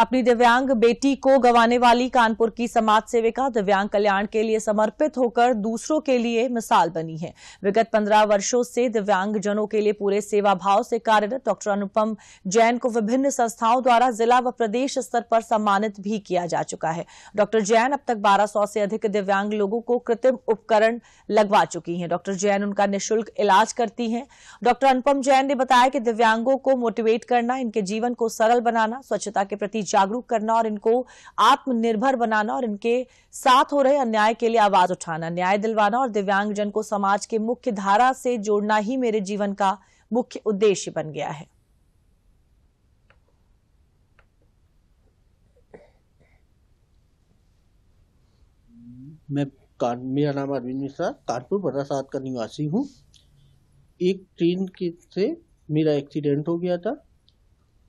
अपनी दिव्यांग बेटी को गंवाने वाली कानपुर की समाज सेविका दिव्यांग कल्याण के लिए समर्पित होकर दूसरों के लिए मिसाल बनी है विगत पंद्रह वर्षों से दिव्यांग जनों के लिए पूरे सेवा भाव से कार्यरत डॉक्टर अनुपम जैन को विभिन्न संस्थाओं द्वारा जिला व प्रदेश स्तर पर सम्मानित भी किया जा चुका है डॉक्टर जैन अब तक बारह से अधिक दिव्यांग लोगों को कृत्रिम उपकरण लगवा चुकी हैं डॉक्टर जैन उनका निःशुल्क इलाज करती है डॉक्टर अनुपम जैन ने बताया कि दिव्यांगों को मोटिवेट करना इनके जीवन को सरल बनाना स्वच्छता के प्रति जागरूक करना और इनको आत्मनिर्भर बनाना और इनके साथ हो रहे अन्याय के लिए आवाज उठाना न्याय दिलवाना और दिव्यांगजन को समाज के मुख्य धारा से जोड़ना ही मेरे जीवन का मुख्य उद्देश्य बन गया है मैं मेरा नाम अरविंद मिश्रा कानपुर बरासात का निवासी हूँ एक ट्रेन के से मेरा एक्सीडेंट हो गया था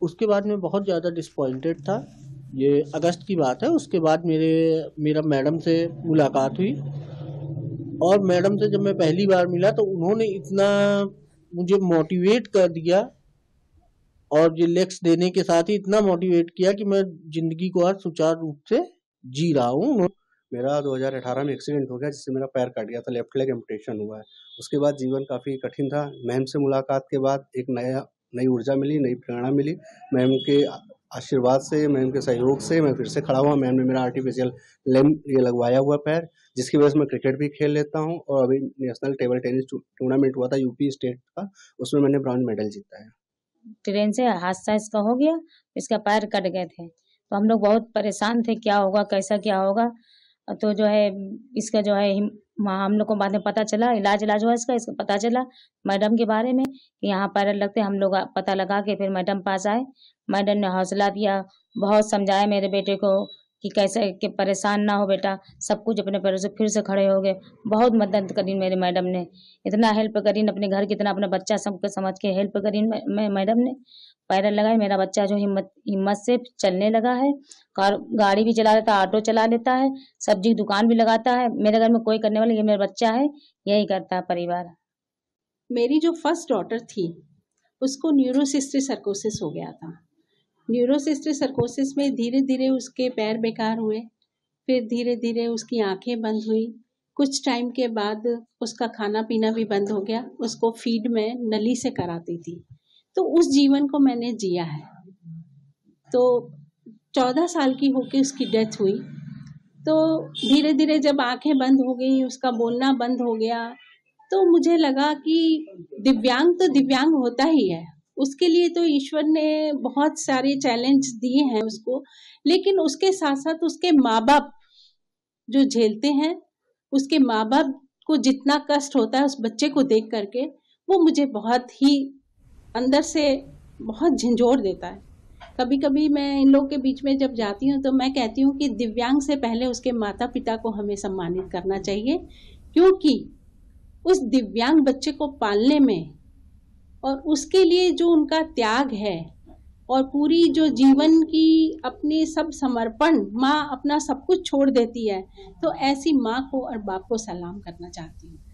उसके बाद में बहुत ज़्यादा डिसपॉइंटेड था ये अगस्त की बात है उसके बाद मेरे मेरा मैडम से मुलाकात हुई और मैडम से जब मैं पहली बार मिला तो उन्होंने इतना मुझे मोटिवेट कर दिया और ये लेक्स देने के साथ ही इतना मोटिवेट किया कि मैं ज़िंदगी को आज सुचारू रूप से जी रहा हूँ मेरा 2018 में एक्सीडेंट हो गया जिससे मेरा पैर कट गया था लेफ्ट लेग एम्पटेशन हुआ है उसके बाद जीवन काफ़ी कठिन था मैम से मुलाकात के बाद एक नया नई ऊर्जा मिली नई प्रेरणा मिली मैम के आशीर्वाद से मैम के सहयोग से मैं फिर से खड़ा हुआ मैम ने मेरा आर्टिफिशियल लैम्प ये लगवाया हुआ पैर जिसकी वजह से मैं क्रिकेट भी खेल लेता हूँ और अभी नेशनल टेबल टेनिस टूर्नामेंट हुआ था यूपी स्टेट का उसमें मैंने ब्रॉन्ज मेडल जीता है ट्रेन से हादसा इसका हो गया इसका पैर कट गए थे तो हम लोग बहुत परेशान थे क्या होगा कैसा क्या होगा तो जो है इसका जो है हम लोग को बाद में पता चला इलाज इलाज हुआ इसका इसका पता चला मैडम के बारे में कि यहाँ पैरल लगते हम लोग पता लगा के फिर मैडम पास आए मैडम ने हौसला दिया बहुत समझाया मेरे बेटे को कि कैसे कि परेशान ना हो बेटा सब कुछ अपने पैरों से फिर से खड़े हो गए बहुत मदद करी मेरे मैडम ने इतना हेल्प करी अपने घर की इतना अपना बच्चा सबको समझ के हेल्प करी मैं मैडम ने पैर लगाए मेरा बच्चा जो हिम्मत हिम्मत से चलने लगा है कार गाड़ी भी चला लेता है ऑटो चला लेता है सब्जी की दुकान भी लगाता है मेरे घर में कोई करने वाला ये मेरा बच्चा है यही करता है परिवार मेरी जो फर्स्ट डॉटर थी उसको न्यूरोसिस्टिक सर्कोसिस हो गया था न्यूरोसिस्टिक सर्कोसिस में धीरे धीरे उसके पैर बेकार हुए फिर धीरे धीरे उसकी आंखें बंद हुई कुछ टाइम के बाद उसका खाना पीना भी बंद हो गया उसको फीड में नली से कराती थी तो उस जीवन को मैंने जिया है तो चौदह साल की होके उसकी डेथ हुई तो धीरे धीरे जब आंखें बंद हो गई उसका बोलना बंद हो गया तो मुझे लगा कि दिव्यांग तो दिव्यांग होता ही है उसके लिए तो ईश्वर ने बहुत सारे चैलेंज दिए हैं उसको लेकिन उसके साथ साथ उसके माँ बाप जो झेलते हैं उसके माँ बाप को जितना कष्ट होता है उस बच्चे को देख करके वो मुझे बहुत ही अंदर से बहुत झंझोर देता है कभी कभी मैं इन लोग के बीच में जब जाती हूँ तो मैं कहती हूँ कि दिव्यांग से पहले उसके माता पिता को हमें सम्मानित करना चाहिए क्योंकि उस दिव्यांग बच्चे को पालने में और उसके लिए जो उनका त्याग है और पूरी जो जीवन की अपने सब समर्पण माँ अपना सब कुछ छोड़ देती है तो ऐसी माँ को और बाप को सलाम करना चाहती हूँ